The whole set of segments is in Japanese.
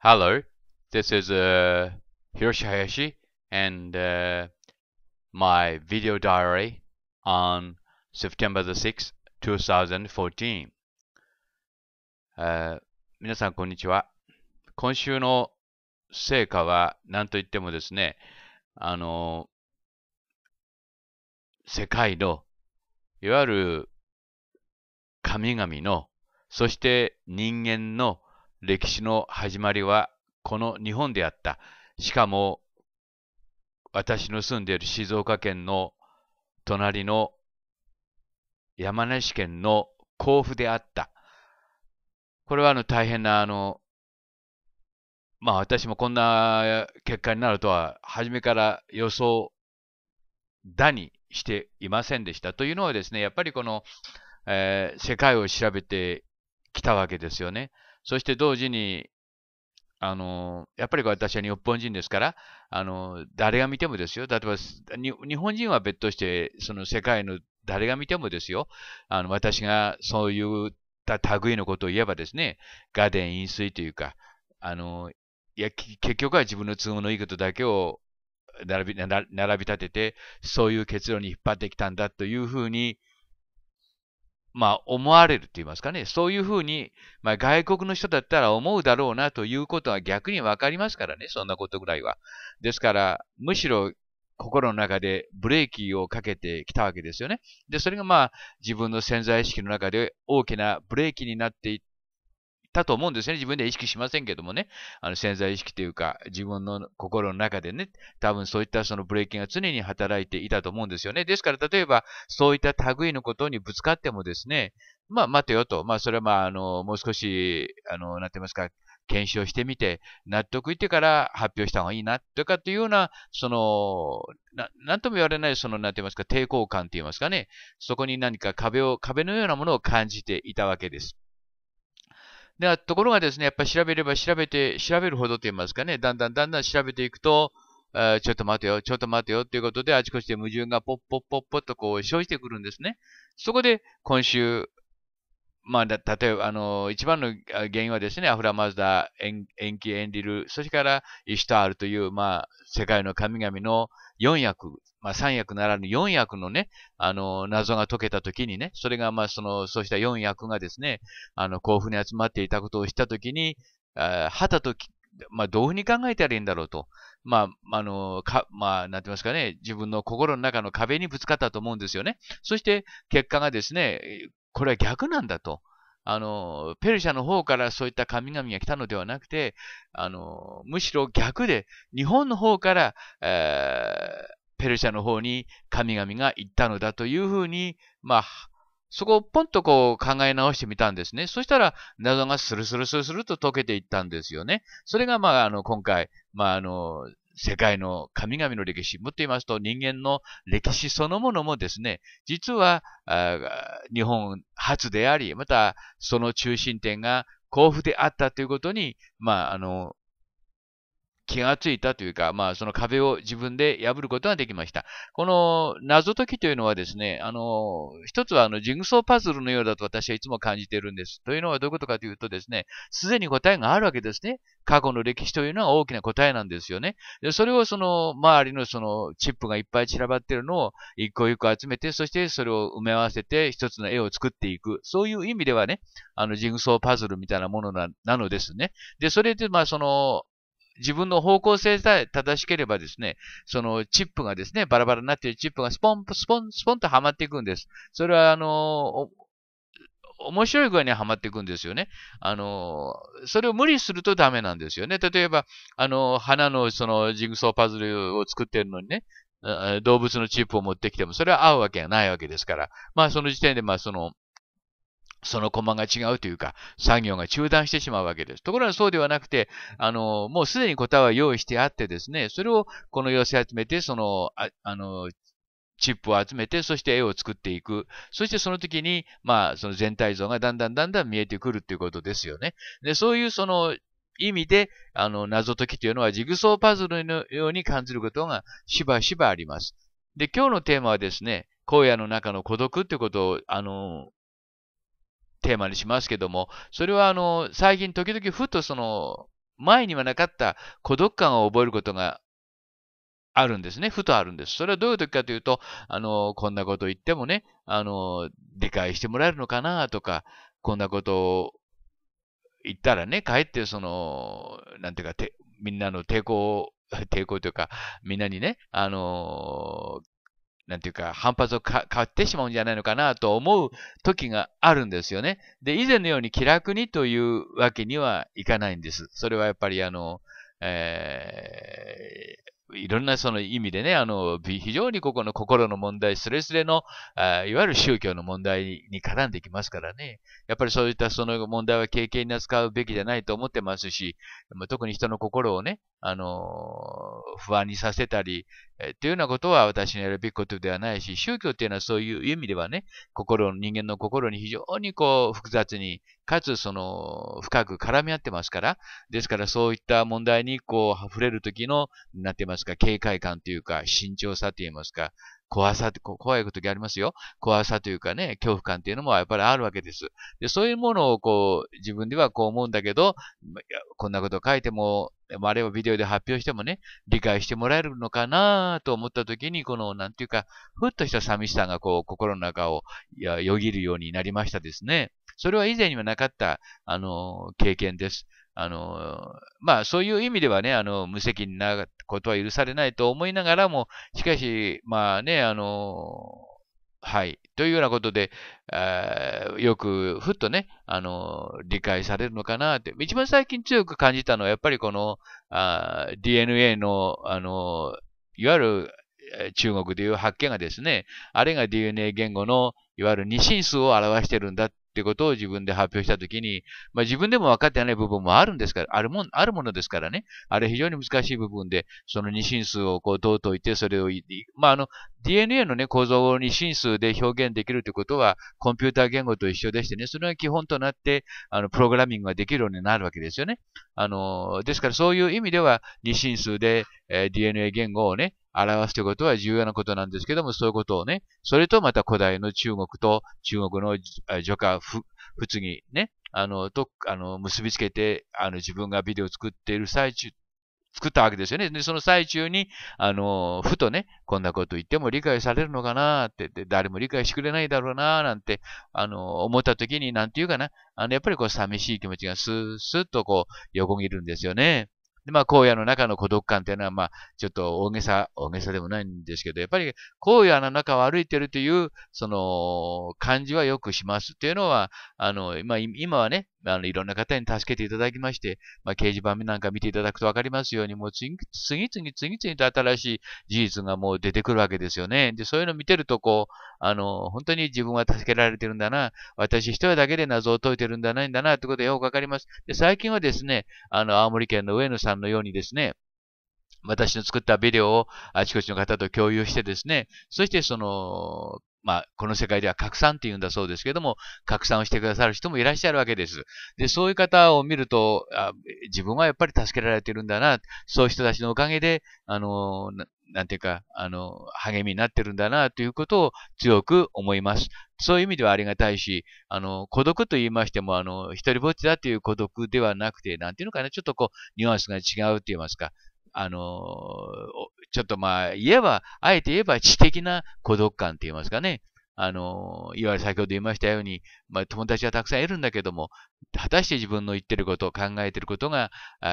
Hello, this is uh, Hiroshi Hayashi and uh, my video diary on September the 6th, 2014、uh, 皆さんこんにちは。今週の成果は何といってもですね、あの、世界の、いわゆる神々の、そして人間の歴史の始まりはこの日本であった。しかも、私の住んでいる静岡県の隣の山梨県の甲府であった。これはあの大変なあの、まあ私もこんな結果になるとは初めから予想だにしていませんでした。というのはですね、やっぱりこの、えー、世界を調べてきたわけですよね。そして同時に、あの、やっぱり私は日本人ですから、あの、誰が見てもですよ。例えば、日本人は別として、その世界の誰が見てもですよ。あの、私がそういう類のことを言えばですね、ガデン飲水というか、あの、いや、結局は自分の都合のいいことだけを並び並び立てて、そういう結論に引っ張ってきたんだというふうにまあ、思われると言いますかね、そういうふうに、まあ、外国の人だったら思うだろうなということは逆にわかりますからね、そんなことぐらいは。ですから、むしろ心の中でブレーキをかけてきたわけですよね。で、それがまあ、自分の潜在意識の中で大きなブレーキになっていったと思うんですよね。自分では意識しませんけどもね。あの潜在意識というか、自分の心の中でね、多分そういったそのブレーキが常に働いていたと思うんですよね。ですから、例えば、そういった類のことにぶつかってもですね、まあ、待てよと。まあ、それはまあ、あの、もう少し、あの、なんて言いますか、検証してみて、納得いってから発表した方がいいな、とかっていうような、その、な、なんとも言われない、その、なんて言いますか、抵抗感って言いますかね。そこに何か壁を、壁のようなものを感じていたわけです。で、ところがですね、やっぱり調べれば調べて、調べるほどと言いますかね、だんだんだんだん調べていくと、ちょっと待てよ、ちょっと待てよっていうことで、あちこちで矛盾がポッポッポッポッとこう生じてくるんですね。そこで、今週、まあ、例えば、あの、一番の原因はですね、アフラマズダ、エンキ、エンリル、それからイシュタールという、まあ、世界の神々の4役、まあ、三役ならぬ四役のね、あの、謎が解けたときにね、それが、まあ、その、そうした四役がですね、あの、甲府に集まっていたことを知ったときに、はたとき、まあ、どういうふうに考えたらいいんだろうと。まあ、あの、か、まあ、なんて言いますかね、自分の心の中の壁にぶつかったと思うんですよね。そして、結果がですね、これは逆なんだと。あの、ペルシャの方からそういった神々が来たのではなくて、あの、むしろ逆で、日本の方から、えー、ペルシャの方に神々が行ったのだというふうに、まあ、そこをポンとこう考え直してみたんですね。そしたら謎がスルスルスルスルと解けていったんですよね。それがまあ、あの、今回、まあ、あの、世界の神々の歴史、もっと言いますと人間の歴史そのものもですね、実は日本初であり、またその中心点が甲府であったということに、まあ、あの、気がついたというか、まあ、その壁を自分で破ることができました。この謎解きというのはですね、あの、一つはあの、ジグソーパズルのようだと私はいつも感じているんです。というのはどういうことかというとですね、すでに答えがあるわけですね。過去の歴史というのは大きな答えなんですよね。でそれをその、周りのその、チップがいっぱい散らばってるのを、一個一個集めて、そしてそれを埋め合わせて、一つの絵を作っていく。そういう意味ではね、あの、ジグソーパズルみたいなものなのですね。で、それで、まあ、その、自分の方向性さえ正しければですね、そのチップがですね、バラバラになっているチップがスポン、スポン、スポンとはまっていくんです。それは、あの、面白い具合にはまっていくんですよね。あの、それを無理するとダメなんですよね。例えば、あの、花のそのジグソーパズルを作ってるのにね、動物のチップを持ってきても、それは合うわけがないわけですから、まあその時点で、まあその、そのコマが違うというか、作業が中断してしまうわけです。ところがそうではなくて、あの、もうすでに答えは用意してあってですね、それをこの寄せ集めて、その、ああの、チップを集めて、そして絵を作っていく。そしてその時に、まあ、その全体像がだんだんだんだん見えてくるということですよね。で、そういうその意味で、あの、謎解きというのはジグソーパズルのように感じることがしばしばあります。で、今日のテーマはですね、荒野の中の孤独ということを、あの、テーマにしますけども、それはあの、最近時々ふとその、前にはなかった孤独感を覚えることがあるんですね。ふとあるんです。それはどういう時かというと、あの、こんなこと言ってもね、あの、理解してもらえるのかなとか、こんなことを言ったらね、かえってその、なんていうか、みんなの抵抗を、抵抗というか、みんなにね、あのなんていうか、反発を買ってしまうんじゃないのかなと思う時があるんですよね。で、以前のように気楽にというわけにはいかないんです。それはやっぱりあの、えー、いろんなその意味でね、あの、非常にここの心の問題、すれすれの、あいわゆる宗教の問題に絡んできますからね。やっぱりそういったその問題は経験に扱うべきじゃないと思ってますし、特に人の心をね、あの、不安にさせたり、えっていうようなことは私のやるべきことではないし、宗教っていうのはそういう意味ではね、心、人間の心に非常にこう、複雑にかつその深く絡み合ってますから、ですからそういった問題にこう溢れる時の、なってますか、警戒感というか、慎重さと言いますか、怖さ、怖いこがありますよ。怖さというかね、恐怖感っていうのもやっぱりあるわけです。で、そういうものをこう、自分ではこう思うんだけど、こんなこと書いても、あれはビデオで発表してもね、理解してもらえるのかなと思った時に、この、なんていうか、ふっとした寂しさがこう、心の中をよぎるようになりましたですね。それは以前にはなかった、あの、経験です。あの、まあ、そういう意味ではね、あの、無責任なことは許されないと思いながらも、しかし、まあね、あの、はい。というようなことで、ー、よく、ふっとね、あの、理解されるのかなって。一番最近強く感じたのは、やっぱりこの、あ DNA の、あの、いわゆる中国でいう発見がですね、あれが DNA 言語のいわゆる二進数を表してるんだっってことを自分で発表したときに、まあ、自分でも分かってない部分もあるんですから、あるもん、あるものですからね。あれ非常に難しい部分で、その二進数をこう、とうといて、それを、まあ、あの、DNA のね、構造を二進数で表現できるということは、コンピューター言語と一緒でしてね、それが基本となって、あの、プログラミングができるようになるわけですよね。あの、ですからそういう意味では、二進数で、えー、DNA 言語をね、表すということは重要なことなんですけども、そういうことをね、それとまた古代の中国と中国の除家、仏義ね、あの、と、あの、結びつけて、あの、自分がビデオを作っている最中、作ったわけですよね。で、その最中に、あの、ふとね、こんなこと言っても理解されるのかなってって誰も理解してくれないだろうななんて、あの、思った時に、なんていうかな、あの、やっぱりこう、寂しい気持ちがスースーとこう、横切るんですよね。で、まあ、荒野の中の孤独感っていうのは、まあ、ちょっと大げさ、大げさでもないんですけど、やっぱり荒野の中を歩いてるという、その、感じはよくしますっていうのは、あの、ま今はね、あの、いろんな方に助けていただきまして、まあ、掲示板なんか見ていただくとわかりますように、もう次々次々と新しい事実がもう出てくるわけですよね。で、そういうのを見てると、こう、あの、本当に自分は助けられてるんだな、私一人だけで謎を解いてるんだないんだな、ってことがよくわかります。で、最近はですね、あの、青森県の上野さんのようにですね、私の作ったビデオをあちこちの方と共有してですね、そしてその、まあ、この世界では拡散って言うんだそうですけども、拡散をしてくださる人もいらっしゃるわけです。で、そういう方を見ると、あ自分はやっぱり助けられてるんだな、そういう人たちのおかげで、あの、なんていうか、あの、励みになってるんだな、ということを強く思います。そういう意味ではありがたいし、あの、孤独と言いましても、あの、一人ぼっちだっていう孤独ではなくて、なんていうのかな、ちょっとこう、ニュアンスが違うって言いますか、あの、ちょっとまあ、言えば、あえて言えば知的な孤独感って言いますかね。あの、いわゆる先ほど言いましたように、まあ、友達はたくさんいるんだけども、果たして自分の言ってること、考えてることが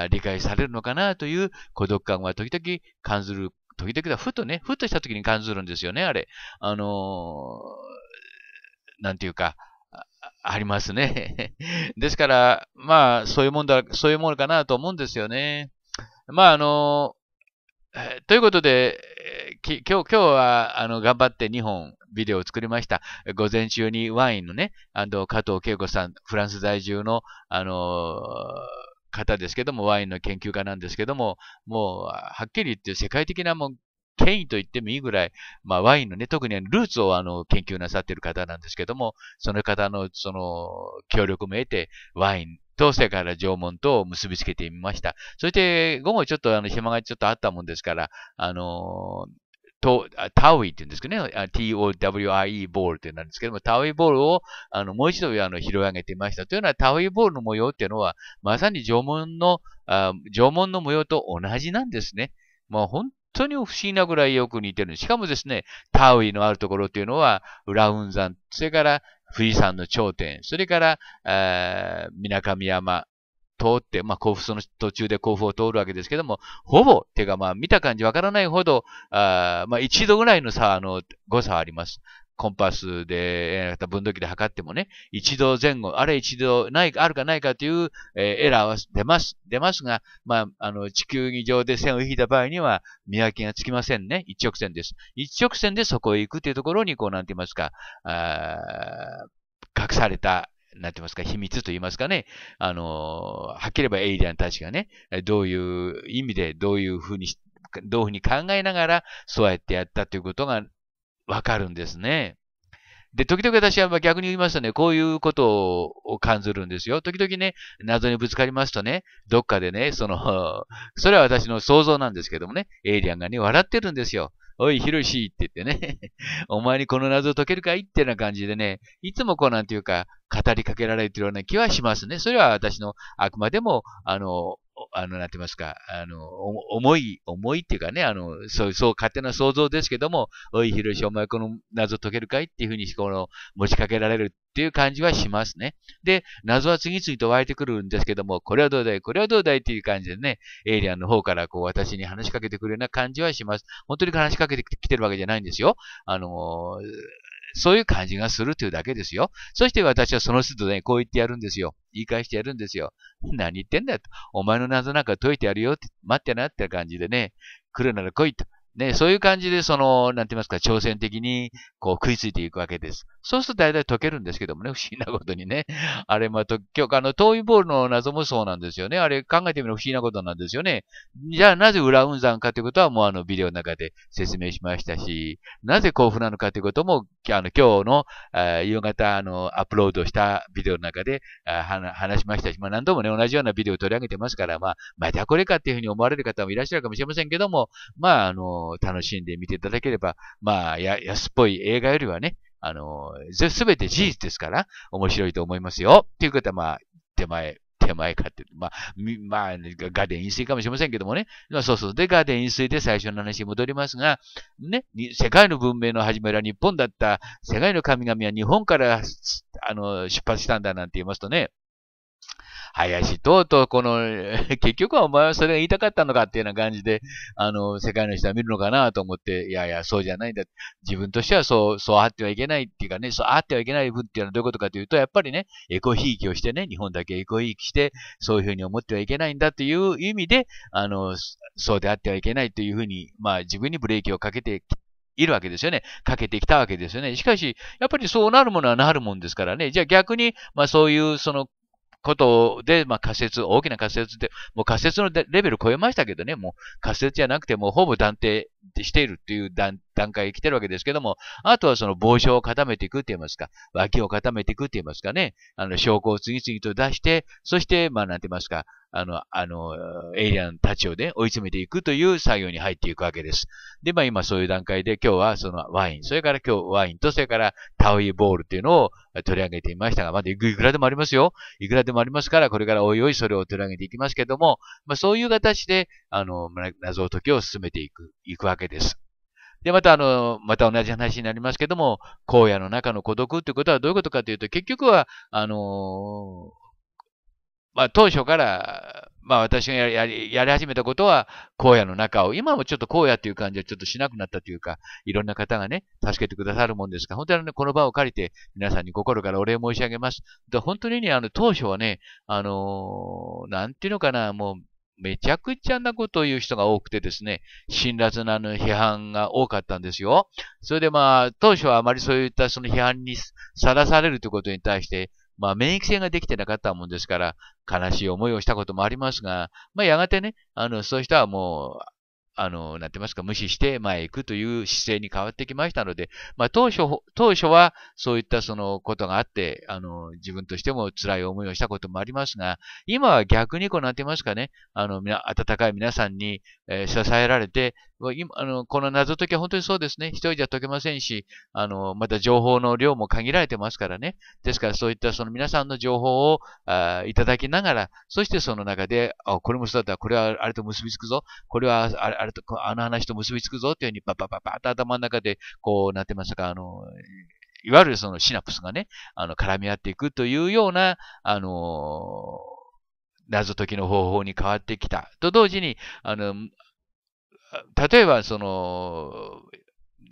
理解されるのかなという孤独感は時々感じる、時々だ、ふとね、ふとした時に感じるんですよね、あれ。あのなんていうか、ありますね。ですから、まあ、そういうもんだ、そういうものかなと思うんですよね。まあ、あのえということで、き今日、今日は、あの、頑張って2本ビデオを作りました。午前中にワインのね、あの、加藤恵子さん、フランス在住の、あのー、方ですけども、ワインの研究家なんですけども、もう、はっきり言って世界的なもう権威と言ってもいいぐらい、まあ、ワインのね、特にルーツをあの研究なさっている方なんですけども、その方のその協力も得て、ワイン当世から縄文と結びつけてみました。そして、午後ちょっとあの暇がちょっとあったもんですから、あのーと、タウイって言うんですけどね、TOWIE ボールってなんですけども、タウイボールをあのもう一度あの拾い上げてみました。というのは、タウイボールの模様っていうのは、まさに縄文の、あ縄文の模様と同じなんですね。も、う、本当に不思議なぐらいよく似てるしかもですね、タウイのあるところっていうのは、裏ラウン山、それから富士山の頂点、それから、えー、水上山通って、まあ、甲府その途中で甲府を通るわけですけども、ほぼ、てかまあ、見た感じわからないほど、あまあ、一度ぐらいの差、あの、誤差あります。コンパスで、分度器で測ってもね、一度前後、あれ一度ない、あるかないかという、えー、エラーは出ます、出ますが、まあ、あの、地球儀上で線を引いた場合には、見分けがつきませんね。一直線です。一直線でそこへ行くというところに、こう、なんて言いますか、あ隠された、なんて言いますか、秘密と言いますかね、あのー、はっきり言えばエイリアンたちがね、どういう意味で、どういうふうにどういうふうに考えながら、そうやってやったということがわかるんですね。で、時々私は逆に言いますとね、こういうことを感じるんですよ。時々ね、謎にぶつかりますとね、どっかでね、その、それは私の想像なんですけどもね、エイリアンがね、笑ってるんですよ。おい、ヒロシって言ってね、お前にこの謎解けるかいってな感じでね、いつもこうなんていうか、語りかけられてるような気はしますね。それは私のあくまでも、あの、あの、なて言いますか、あの、重い、重いっていうかね、あの、そう、そう、勝手な想像ですけども、おい、広しお前この謎解けるかいっていうふうに、この、持ちかけられるっていう感じはしますね。で、謎は次々と湧いてくるんですけども、これはどうだいこれはどうだいっていう感じでね、エイリアンの方からこう私に話しかけてくるような感じはします。本当に話しかけてきてるわけじゃないんですよ。あのそういう感じがするというだけですよ。そして私はその人とね、こう言ってやるんですよ。言い返してやるんですよ。何言ってんだよお前の謎なんか解いてやるよって、待ってなって感じでね、来るなら来いと。ね、そういう感じで、その、なんて言いますか、挑戦的に、こう、食いついていくわけです。そうすると大体解けるんですけどもね、不思議なことにね。あれ、まあ、今日、あの、遠いボールの謎もそうなんですよね。あれ、考えてみる不思議なことなんですよね。じゃあ、なぜ裏雲山かということは、もうあの、ビデオの中で説明しましたし、なぜ甲府なのかということも、あの、今日の、えー、夕方、あの、アップロードしたビデオの中で、あ話しましたし、まあ、何度もね、同じようなビデオを取り上げてますから、まあ、またこれかっていうふうに思われる方もいらっしゃるかもしれませんけども、まあ、あの、楽しんで見ていただければ、まあ、や、安っぽい映画よりはね、あの、すべて事実ですから、面白いと思いますよ。っていう方は、まあ、手前、手前かって、まあ、まあ、ガデン飲水かもしれませんけどもね。まあ、そうそう。で、ガーデン飲水で最初の話に戻りますが、ね、世界の文明の始めは日本だった、世界の神々は日本から、あの、出発したんだなんて言いますとね、林とうとうこの、結局はお前はそれが言いたかったのかっていうような感じで、あの、世界の人は見るのかなと思って、いやいや、そうじゃないんだ。自分としてはそう、そうあってはいけないっていうかね、そうあってはいけない分っていうのはどういうことかというと、やっぱりね、エコひいきをしてね、日本だけエコひいきして、そういうふうに思ってはいけないんだという意味で、あの、そうであってはいけないというふうに、まあ自分にブレーキをかけているわけですよね。かけてきたわけですよね。しかし、やっぱりそうなるものはなるもんですからね。じゃあ逆に、まあそういう、その、ことで、まあ、仮説、大きな仮説で、もう仮説のレベル超えましたけどね、もう仮説じゃなくてもうほぼ断定しているっていう段階に来てるわけですけども、あとはその帽子を固めていくって言いますか、脇を固めていくって言いますかね、あの、証拠を次々と出して、そして、まあ、なんて言いますか、あの、あの、エイリアンたちをね、追い詰めていくという作業に入っていくわけです。で、まあ今そういう段階で今日はそのワイン、それから今日ワインと、それからタウイボールっていうのを取り上げてみましたが、まだいくらでもありますよ。いくらでもありますから、これからおいおいそれを取り上げていきますけども、まあそういう形で、あの、謎解きを進めていく。行くわけです。で、またあの、また同じ話になりますけども、荒野の中の孤独ということはどういうことかというと、結局は、あのまあ、当初から、まあ、私がやり始めたことは、荒野の中を、今もちょっと荒野という感じはちょっとしなくなったというか、いろんな方がね、助けてくださるもんですら、本当に、ね、この場を借りて、皆さんに心からお礼申し上げます。本当にね、あの、当初はね、あのー、なんていうのかな、もう、めちゃくちゃなことを言う人が多くてですね、辛辣な批判が多かったんですよ。それでまあ、当初はあまりそういったその批判にさらされるということに対して、まあ、免疫性ができてなかったもんですから、悲しい思いをしたこともありますが、まあ、やがてね、あの、そういう人はもう、あの、なてますか、無視して前へ行くという姿勢に変わってきましたので、まあ当初、当初はそういったそのことがあって、あの、自分としても辛い思いをしたこともありますが、今は逆にこうなんて言いますかね、あの、みな、温かい皆さんに、えー、支えられて、今、あの、この謎解きは本当にそうですね、一人じゃ解けませんし、あの、また情報の量も限られてますからね。ですからそういったその皆さんの情報をあいただきながら、そしてその中で、あ、これもそうだった、これはあれと結びつくぞ、これはあれあれと、あの話と結びつくぞっていうふうに、ばばばばっと頭の中で、こうなってましたか、あの、いわゆるそのシナプスがね、あの、絡み合っていくというような、あの謎解きの方法に変わってきた。と同時に、あの、例えば、その、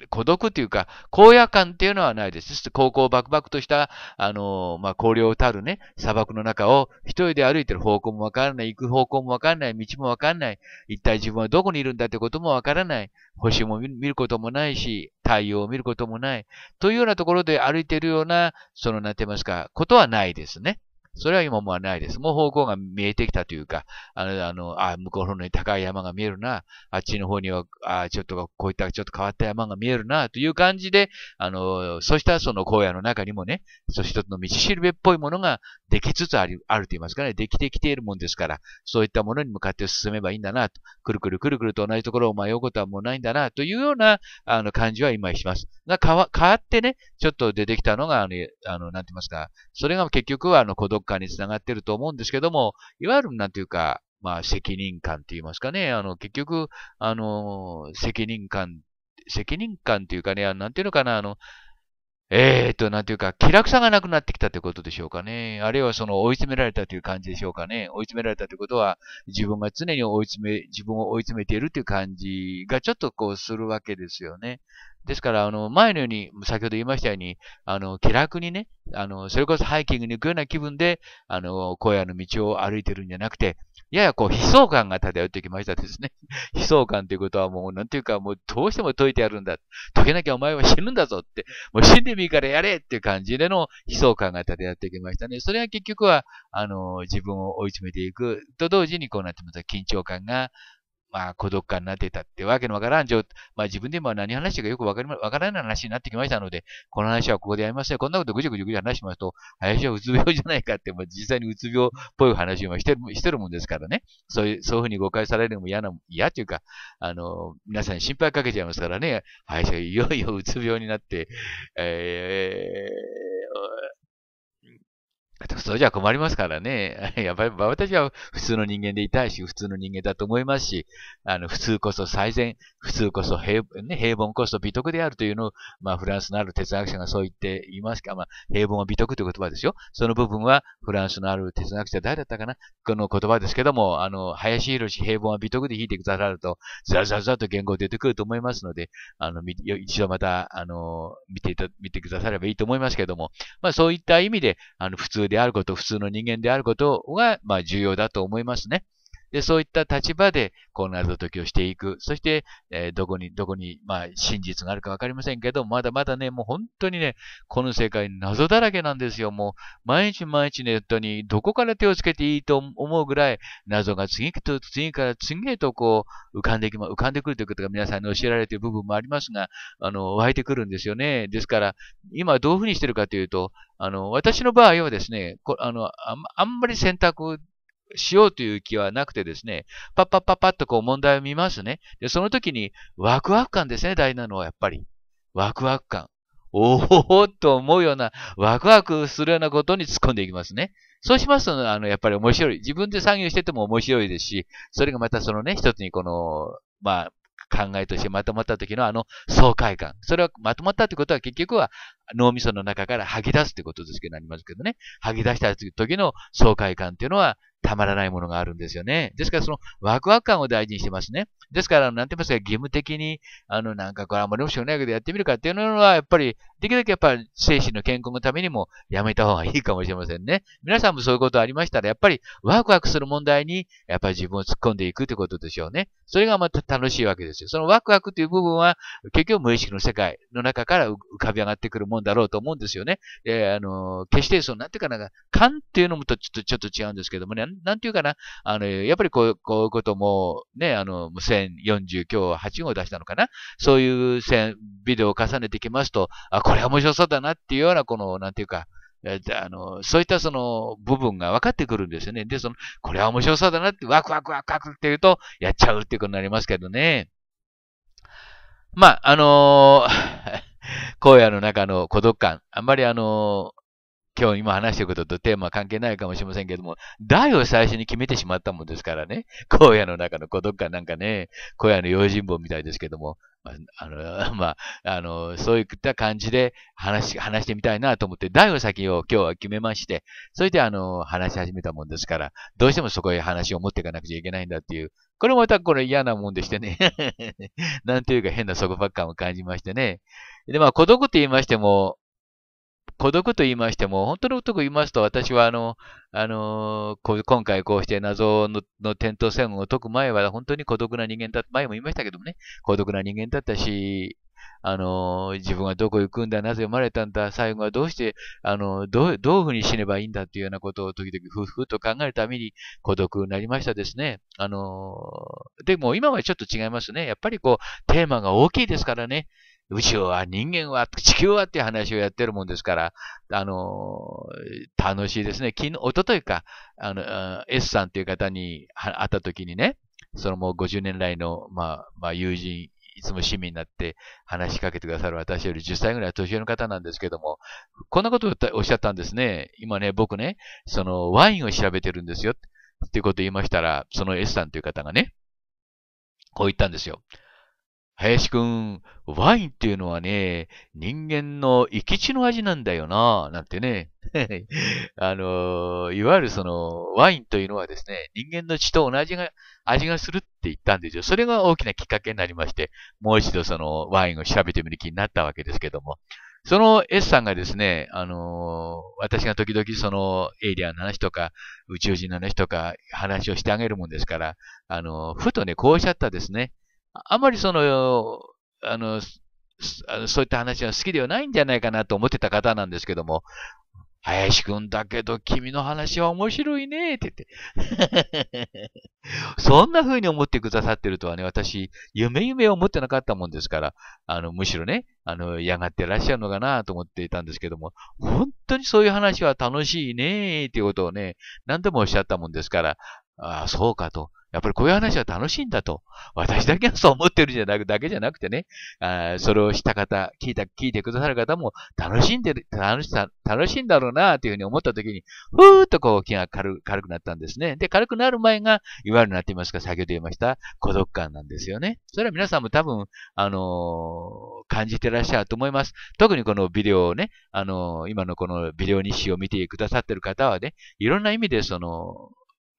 孤独っていうか、荒野感っていうのはないです。高校バクバクとした、あの、まあ、荒涼たるね、砂漠の中を一人で歩いてる方向もわからない、行く方向もわからない、道もわからない、一体自分はどこにいるんだってこともわからない、星も見ることもないし、太陽を見ることもない、というようなところで歩いてるような、その、なんて言いますか、ことはないですね。それは今もないです。もう方向が見えてきたというか、あの、あの、あ、向こうの方に高い山が見えるな、あっちの方には、あ、ちょっとこういったちょっと変わった山が見えるな、という感じで、あの、そしたらその荒野の中にもね、そう一つの道しるべっぽいものができつつある、あると言いますかね、できてきているもんですから、そういったものに向かって進めばいいんだな、と、くるくるくるくると同じところを迷うことはもうないんだな、というような、あの、感じは今します。が、変わ、変わってね、ちょっと出てきたのが、あの、あのなんて言いますか、それが結局は、あの、孤独力感につながってると思うんですけども、いわゆるなんていうか、まあ、責任感って言いますかね、あの、結局、あの、責任感、責任感っていうかね、なんていうのかな、あの、えーと、なんていうか、気楽さがなくなってきたということでしょうかね。あるいはその追い詰められたという感じでしょうかね。追い詰められたということは、自分が常に追い詰め、自分を追い詰めているという感じがちょっとこうするわけですよね。ですから、あの、前のように、先ほど言いましたように、あの、気楽にね、あの、それこそハイキングに行くような気分で、あの、荒野の道を歩いてるんじゃなくて、ややこう、悲壮感が漂ってきましたですね。悲壮感ということはもう、なんていうか、もうどうしても解いてやるんだ。解けなきゃお前は死ぬんだぞって、もう死んでもいいからやれっていう感じでの悲壮感が漂ってきましたね。それは結局は、あの、自分を追い詰めていくと同時にこうなってまた緊張感がまあ、孤独感になってたってわけのわからん状、まあ、自分で今何話してかよくわかりま、わからない話になってきましたので、この話はここでやりません。こんなことぐじゅぐじゅぐじゅ話しますと、林はうつ病じゃないかって、まあ、実際にうつ病っぽい話をしてる、してるもんですからね。そういう、そういうふうに誤解されるのも嫌な、嫌というか、あの、皆さんに心配かけちゃいますからね。林はいよいようつ病になって、えー、そうじゃ困りますからね。やっぱり私は普通の人間でいたいし、普通の人間だと思いますし、あの、普通こそ最善、普通こそ平,、ね、平凡こそ美徳であるというのを、まあ、フランスのある哲学者がそう言っていますか、まあ、平凡は美徳という言葉ですよ。その部分は、フランスのある哲学者、誰だったかなこの言葉ですけども、あの、林博平凡は美徳で引いてくださると、ザザザと言語出てくると思いますので、あの、一度また、あの、見ていた、見てくださればいいと思いますけども、まあ、そういった意味で、あの、普通でであること、普通の人間であることが、まあ、重要だと思いますね。で、そういった立場で、こう、謎解きをしていく。そして、えー、どこに、どこに、まあ、真実があるかわかりませんけど、まだまだね、もう本当にね、この世界謎だらけなんですよ。もう、毎日毎日ネットにどこから手をつけていいと思うぐらい、謎が次と次から次へとこう、浮かんできま、浮かんでくるということが皆さんに教えられている部分もありますが、あの、湧いてくるんですよね。ですから、今どういうふうにしてるかというと、あの、私の場合はですね、こあのあんまり選択しようという気はなくてですね、パッパッパッパッとこう問題を見ますね。で、その時にワクワク感ですね、大事なのはやっぱり。ワクワク感。おおと思うような、ワクワクするようなことに突っ込んでいきますね。そうしますと、あの、やっぱり面白い。自分で作業してても面白いですし、それがまたそのね、一つにこの、まあ、考えとしてまとまった時のあの爽快感。それはまとまったってことは結局は脳みその中から吐き出すってことですけど、なりますけどね。吐き出した時の爽快感っていうのはたまらないものがあるんですよね。ですから、そのワクワク感を大事にしてますね。ですから、なんて言いますか、義務的に、あの、なんか、これあんまり面白くないけどやってみるかっていうのは、やっぱり、できるだけやっぱり精神の健康のためにもやめた方がいいかもしれませんね。皆さんもそういうことありましたら、やっぱりワクワクする問題に、やっぱり自分を突っ込んでいくということでしょうね。それがまた楽しいわけですよ。そのワクワクという部分は、結局無意識の世界の中から浮かび上がってくるもんだろうと思うんですよね。えー、あの、決して、その、なんていうかな、感っていうのもとちょっと、ちょっと違うんですけどもね、なんていうかな、あの、やっぱりこう、こういうことも、ね、あの、1040、今日8号出したのかな。そういう線、ビデオを重ねてきますと、あ、これは面白そうだなっていうような、この、なんていうか、あの、そういったその部分が分かってくるんですよね。で、その、これは面白そうだなって、ワクワクワクワクって言うと、やっちゃうっていうことになりますけどね。まあ、あのー、荒野の中の孤独感。あんまりあの今日今話してることとテーマは関係ないかもしれませんけども、台を最初に決めてしまったもんですからね。荒野の中の孤独感なんかね、荒野の用心棒みたいですけども、まあ、あの、まあ、あの、そういった感じで話、話してみたいなと思って、台を先を今日は決めまして、それであの、話し始めたもんですから、どうしてもそこへ話を持っていかなくちゃいけないんだっていう、これまたこれ嫌なもんでしてね なんというか変な束縛感を感じましてね。で、まあ、孤独って言いましても、孤独と言いましても、本当のことを言いますと、私はあの、あの今回こうして謎の点灯線を解く前は、本当に孤独な人間だった、前も言いましたけどもね、孤独な人間だったし、あの自分はどこ行くんだ、なぜ生まれたんだ、最後はどうして、あのどどういうふうに死ねばいいんだっていうようなことを時々ふふと考えるために孤独になりましたですね。あのでも今はちょっと違いますね。やっぱりこう、テーマが大きいですからね。宇宙は人間は地球はっていう話をやってるもんですから、あの、楽しいですね。昨日、おとといか、あの、S さんという方に会った時にね、そのもう50年来の、まあ、まあ、友人、いつも市民になって話しかけてくださる私より10歳ぐらい年上の方なんですけども、こんなことをおっしゃったんですね。今ね、僕ね、そのワインを調べてるんですよ。っていうことを言いましたら、その S さんという方がね、こう言ったんですよ。林くん、ワインっていうのはね、人間の生き血の味なんだよな、なんてね。あのー、いわゆるその、ワインというのはですね、人間の血と同じが、味がするって言ったんですよ。それが大きなきっかけになりまして、もう一度その、ワインを調べてみる気になったわけですけども。その S さんがですね、あのー、私が時々そのエイリアンの話とか宇宙人の話とか話をしてあげるもんですから、あのー、ふとね、こうおっしゃったですね。あまりその、あの、そういった話は好きではないんじゃないかなと思ってた方なんですけども、林くんだけど君の話は面白いねって言って。そんな風に思ってくださってるとはね、私、夢夢を持ってなかったもんですから、あの、むしろね、あの、嫌がってらっしゃるのかなと思っていたんですけども、本当にそういう話は楽しいねっていうことをね、何度もおっしゃったもんですから、ああ、そうかと。やっぱりこういう話は楽しいんだと。私だけがそう思ってるじゃなく、だけじゃなくてね、あそれをした方、聞いた、聞いてくださる方も楽しんでる、楽し楽しいんだろうなというふうに思った時に、ふーっとこう気が軽軽くなったんですね。で、軽くなる前が、いわゆるなって言いますか、先ほど言いました孤独感なんですよね。それは皆さんも多分、あのー、感じてらっしゃると思います。特にこのビデオをね、あのー、今のこのビデオ日誌を見てくださってる方はね、いろんな意味でその、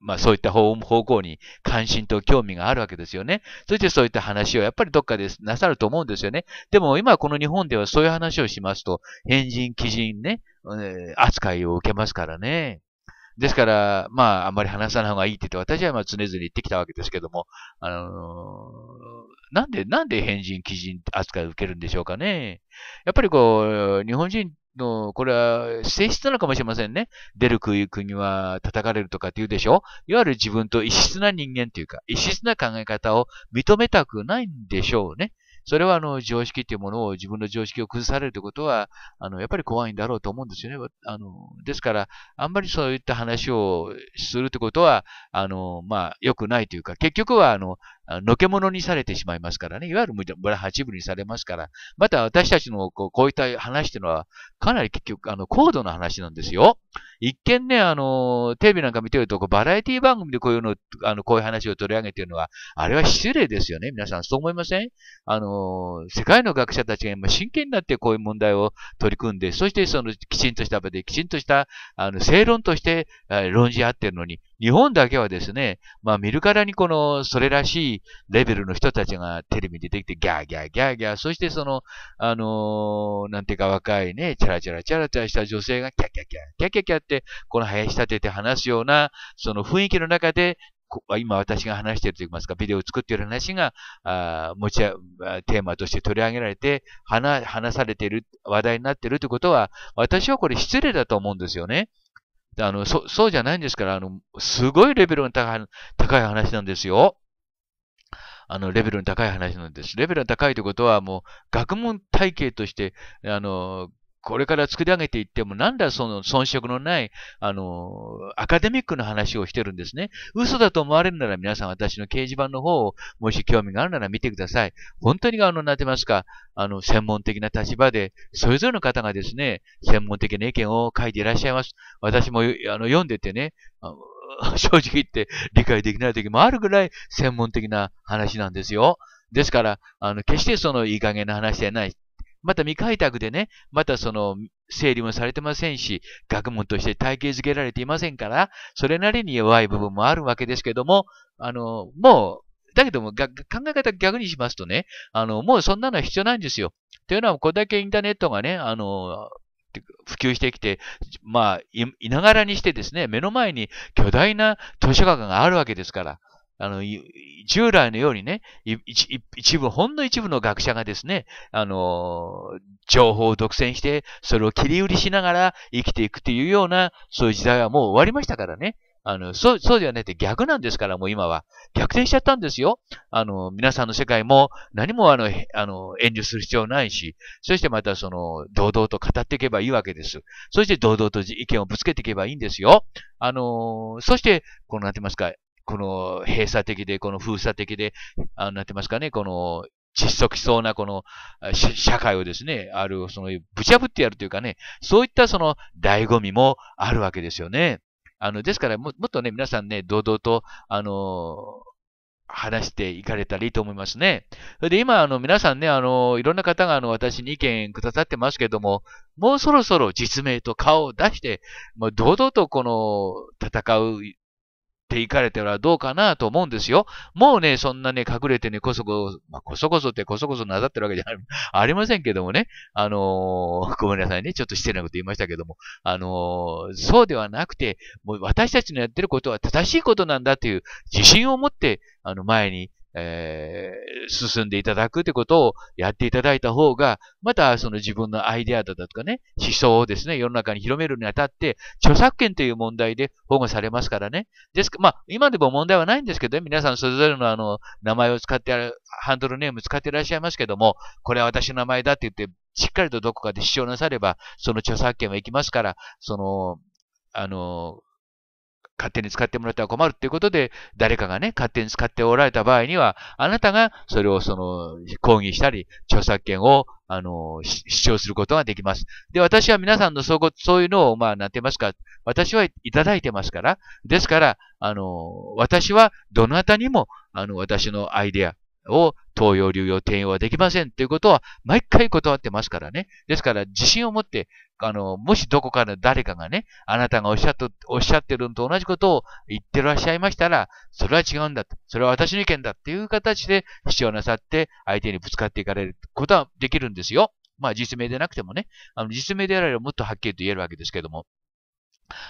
まあそういった方向に関心と興味があるわけですよね。そしてそういった話をやっぱりどっかでなさると思うんですよね。でも今この日本ではそういう話をしますと、変人、奇人ね、えー、扱いを受けますからね。ですから、まああんまり話さない方がいいって言って、私はまあ常々言ってきたわけですけども、あのー、なんで、なんで変人、奇人扱いを受けるんでしょうかね。やっぱりこう、日本人の、これは性質なのかもしれませんね。出る国は叩かれるとかって言うでしょいわゆる自分と異質な人間というか、異質な考え方を認めたくないんでしょうね。それはあの常識っていうものを、自分の常識を崩されるということは、あのやっぱり怖いんだろうと思うんですよね。あのですから、あんまりそういった話をするってことは、あのまあ、良くないというか、結局はあののけものにされてしまいますからね。いわゆる村八分にされますから。また私たちのこうこういった話っていうのは、かなり結局、あの、高度な話なんですよ。一見ね、あの、テレビなんか見てると、バラエティ番組でこういうの、あの、こういう話を取り上げてるのは、あれは失礼ですよね。皆さんそう思いませんあの、世界の学者たちが今真剣になってこういう問題を取り組んで、そしてそのきちんとした場で、きちんとした、あの、正論として論じ合ってるのに、日本だけはですね、まあ見るからにこの、それらしいレベルの人たちがテレビに出てきて、ギャーギャーギャーギャー、そしてその、あのー、なんていうか若いね、チャラチャラチャラチャラした女性がキャキャキャ、キャキャキャって、この林立てて話すような、その雰囲気の中で、今私が話していると言いますか、ビデオを作っている話が、あ持ちテーマとして取り上げられて話、話されている、話題になっているということは、私はこれ失礼だと思うんですよね。あの、そ、そうじゃないんですから、あの、すごいレベルの高い、高い話なんですよ。あの、レベルの高い話なんです。レベルの高いということは、もう、学問体系として、あの、これから作り上げていっても、なんだその遜色のない、あの、アカデミックな話をしてるんですね。嘘だと思われるなら皆さん私の掲示板の方を、もし興味があるなら見てください。本当にあの、なってますか、あの、専門的な立場で、それぞれの方がですね、専門的な意見を書いていらっしゃいます。私も、あの、読んでてね、正直言って理解できない時もあるぐらい専門的な話なんですよ。ですから、あの、決してそのいい加減な話じゃない。また未開拓でね、またその整理もされてませんし、学問として体系づけられていませんから、それなりに弱い部分もあるわけですけども、あの、もう、だけども、考え方逆にしますとね、あの、もうそんなのは必要ないんですよ。というのは、これだけインターネットがね、あの、普及してきて、まあ、いながらにしてですね、目の前に巨大な図書館があるわけですから、あの、従来のようにね、一部、ほんの一部の学者がですね、あの、情報を独占して、それを切り売りしながら生きていくっていうような、そういう時代はもう終わりましたからね。あの、そう、そうではなくて逆なんですから、もう今は。逆転しちゃったんですよ。あの、皆さんの世界も何もあの、あの、遠慮する必要ないし、そしてまたその、堂々と語っていけばいいわけです。そして堂々と意見をぶつけていけばいいんですよ。あの、そして、こうなんて言いますか、この閉鎖的で、この封鎖的で、あなってますかね、この窒息しそうなこの社会をですね、ある、そのぶちぶってやるというかね、そういったその醍醐味もあるわけですよね。あの、ですからも、もっとね、皆さんね、堂々と、あのー話していかれたらいいと思いますね。それで今、あの、皆さんね、あの、いろんな方が、あの、私に意見くださってますけども、もうそろそろ実名と顔を出して、もう堂々とこの、戦うっていかれてはどうかなと思うんですよ。もうね、そんなね、隠れてね、こそこそ、まあ、こそこそってこそこそなさってるわけじゃ ありませんけどもね。あのー、ごめんなさいね。ちょっと失礼なこと言いましたけども。あのー、そうではなくて、もう私たちのやってることは正しいことなんだという自信を持って、あの、前にえー、進んでいただくってことをやっていただいた方が、またその自分のアイデアだとかね、思想をですね、世の中に広めるにあたって、著作権という問題で保護されますからね。ですまあ、今でも問題はないんですけどね、皆さんそれぞれのあの、名前を使ってある、ハンドルネーム使っていらっしゃいますけども、これは私の名前だって言って、しっかりとどこかで主張なされば、その著作権はいきますから、その、あの、勝手に使ってもらっては困るっていうことで、誰かがね、勝手に使っておられた場合には、あなたがそれをその、抗議したり、著作権を、あの、主張することができます。で、私は皆さんのそうそういうのを、まあ、なんて言いますか、私はいただいてますから、ですから、あの、私はどなたにも、あの、私のアイデア、を東洋流用転用はできませんということは毎回断ってますからね。ですから自信を持って、あの、もしどこかの誰かがね、あなたがおっしゃっておっしゃってるのと同じことを言ってらっしゃいましたら、それは違うんだと。それは私の意見だっていう形で主張なさって相手にぶつかっていかれることはできるんですよ。まあ実名でなくてもね、あの実名であればもっとはっきりと言えるわけですけども。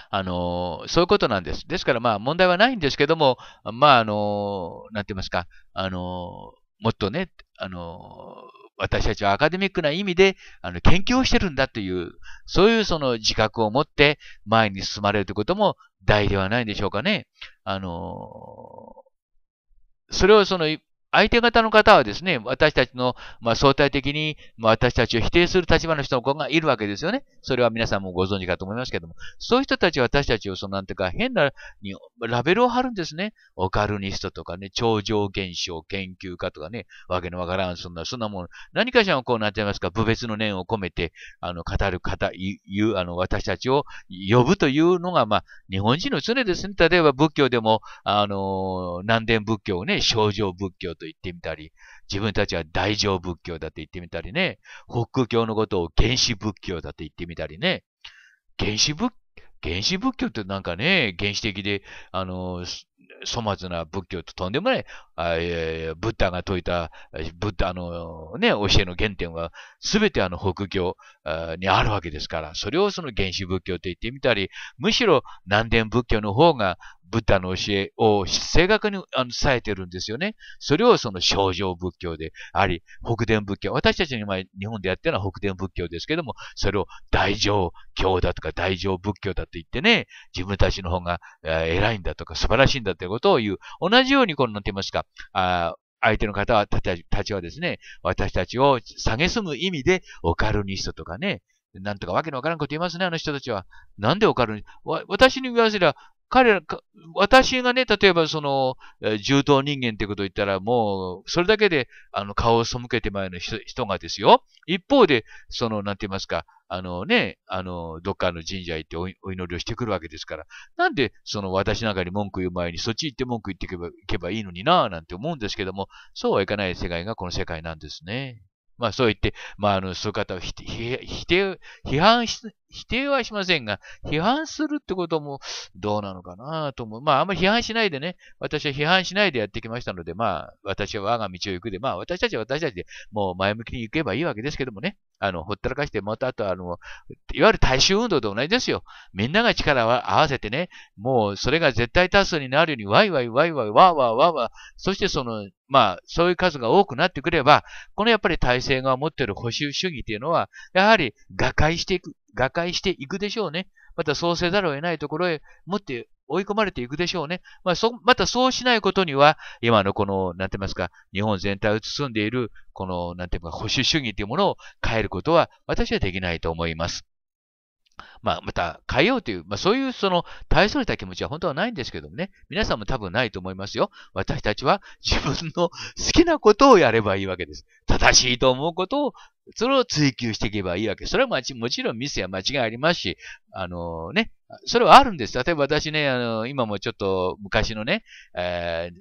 あの、そういうことなんです。ですからまあ問題はないんですけども、まああの、なんて言いますか、あの、もっとね、あの、私たちはアカデミックな意味で、あの、研究をしてるんだという、そういうその自覚を持って前に進まれるということも大ではないんでしょうかね。あの、それをその、相手方の方はですね、私たちの、まあ、相対的に、まあ、私たちを否定する立場の人がいるわけですよね。それは皆さんもご存知かと思いますけども、そういう人たちは私たちを、そのなんていうか、変なにラベルを貼るんですね。オカルニストとかね、超常現象研究家とかね、わけのわからん、そんな、そんなもの、何かしらこうなっちゃいますか、部別の念を込めて、あの、語る方、言う、あの、私たちを呼ぶというのが、まあ、日本人の常ですね。例えば仏教でも、あの、南伝仏教をね、症状仏教とと言ってみたり、自分たちは大乗仏教だと言ってみたりね、北空教のことを原始仏教だと言ってみたりね、原始仏、原始仏教ってなんかね、原始的で、あの、粗末な仏教ととんでもない、あえブッダが説いた、ブッダのね、教えの原点は、すべてあの北教にあるわけですから、それをその原始仏教と言ってみたり、むしろ南伝仏教の方がブッダの教えを正確に伝えてるんですよね。それをその症状仏教であり、北伝仏教。私たちに今日本でやってるのは北伝仏教ですけども、それを大乗教だとか大乗仏教だと言ってね、自分たちの方が偉いんだとか素晴らしいんだということを言う。同じようにこの、なんて言いますか、相手の方はたちはですね、私たちを蔑む意味でオカルニストとかね、なんとかわけのわからんこと言いますね、あの人たちは。なんでオカルニ私に言わせりゃ、彼ら、私がね、例えばその、柔道人間ってことを言ったら、もう、それだけで、あの、顔を背けて前の人がですよ。一方で、その、なんて言いますか、あのね、あの、どっかの神社行ってお祈りをしてくるわけですから、なんで、その、私なんかに文句言う前に、そっち行って文句言っていけばいけばいいのになぁ、なんて思うんですけども、そうはいかない世界がこの世界なんですね。まあそう言って、まああの、そういう方を否定、批判し否定はしませんが、批判するってこともどうなのかなと思う。まあ、あんまり批判しないでね、私は批判しないでやってきましたので、まあ、私は我が道を行くで、まあ、私たちは私たちでもう前向きに行けばいいわけですけどもね、あの、ほったらかして、またあと、あの、いわゆる大衆運動と同じですよ。みんなが力を合わせてね、もうそれが絶対多数になるように、ワイワイワイワイ、ワーワーワーワー、そしてその、まあ、そういう数が多くなってくれば、このやっぱり体制が持っている保守主義っていうのは、やはり瓦解していく。瓦解していくでしょうね。またそうせざるを得ないところへ持って追い込まれていくでしょうね。まあ、そ、またそうしないことには、今のこの、なんて言いますか、日本全体を包んでいる、この、なんて言うか、保守主義というものを変えることは、私はできないと思います。まあ、また変えようという、まあ、そういうその大それた気持ちは本当はないんですけどもね、皆さんも多分ないと思いますよ。私たちは自分の好きなことをやればいいわけです。正しいと思うことをそれを追求していけばいいわけ。それはもちもちろんミスや間違いありますし、あのね、それはあるんです。例えば私ね、あの、今もちょっと昔のね、えー、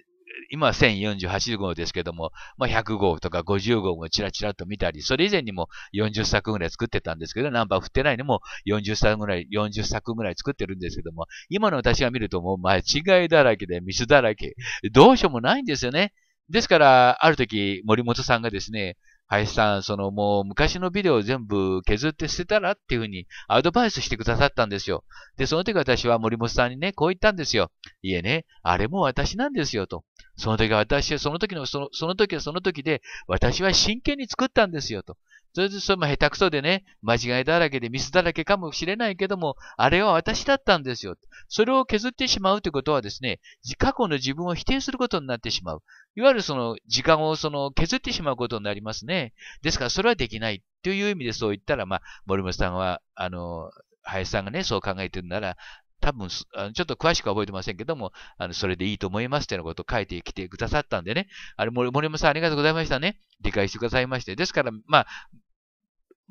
今は1048号ですけども、まあ、100号とか50号もちらちらと見たり、それ以前にも40作ぐらい作ってたんですけど、ナンバー振ってないのも40作ぐらい、40作ぐらい作ってるんですけども、今の私が見るともう間違いだらけでミスだらけ、どうしようもないんですよね。ですから、ある時、森本さんがですね、林さん、そのもう昔のビデオを全部削って捨てたらっていうふうにアドバイスしてくださったんですよ。で、その時私は森本さんにね、こう言ったんですよ。いえね、あれも私なんですよと。その時は私はその時のその、その時はその時で、私は真剣に作ったんですよと。それも下手くそでね、間違いだらけでミスだらけかもしれないけども、あれは私だったんですよ。それを削ってしまうということはですね、過去の自分を否定することになってしまう。いわゆるその時間をその削ってしまうことになりますね。ですからそれはできない。という意味でそう言ったら、まあ、森本さんは、あの、林さんがね、そう考えてるなら、多分、ちょっと詳しくは覚えてませんけども、あの、それでいいと思いますというようなことを書いてきてくださったんでね、あれ、森山さんありがとうございましたね。理解してくださいまして。ですから、まあ、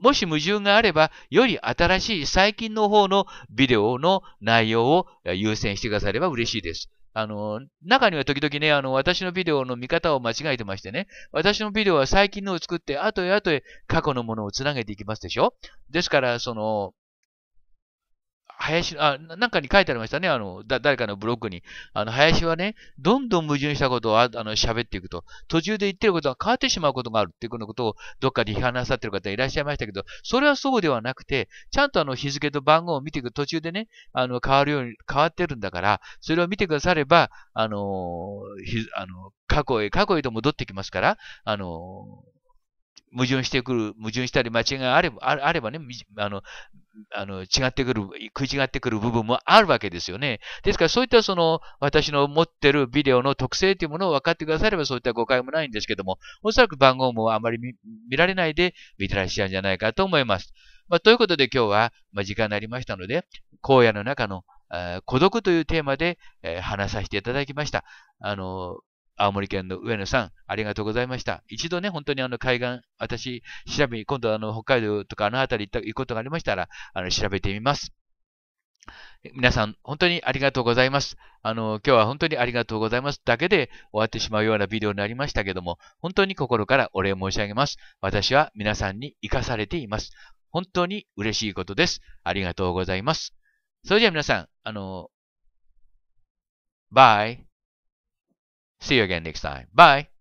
もし矛盾があれば、より新しい最近の方のビデオの内容を優先してくだされば嬉しいです。あの、中には時々ね、あの、私のビデオの見方を間違えてましてね、私のビデオは最近のを作って、後へ後へ過去のものをつなげていきますでしょですから、その、林、あ、なんかに書いてありましたね。あの、だ、誰かのブログに。あの、林はね、どんどん矛盾したことをあ、の、喋っていくと。途中で言ってることが変わってしまうことがあるっていうことを、どっかで批判なさってる方いらっしゃいましたけど、それはそうではなくて、ちゃんとあの、日付と番号を見ていく途中でね、あの、変わるように、変わってるんだから、それを見てくだされば、あの、ひ、あの、過去へ、過去へと戻ってきますから、あの、矛盾してくる、矛盾したり間違いがあれば、あればね、あの、あの、違ってくる、食い違ってくる部分もあるわけですよね。ですからそういったその、私の持ってるビデオの特性というものを分かってくださればそういった誤解もないんですけども、おそらく番号もあまり見られないで見てらっしゃるんじゃないかと思います。まあ、ということで今日は、まあ、時間になりましたので、荒野の中の孤独というテーマで、えー、話させていただきました。あの、青森県の上野さん、ありがとうございました。一度ね、本当にあの海岸、私、調べに、今度あの北海道とかあの辺り行っくことがありましたら、あの、調べてみます。皆さん、本当にありがとうございます。あの、今日は本当にありがとうございますだけで終わってしまうようなビデオになりましたけども、本当に心からお礼申し上げます。私は皆さんに生かされています。本当に嬉しいことです。ありがとうございます。それじゃあ皆さん、あの、バイ。See you again next time. Bye.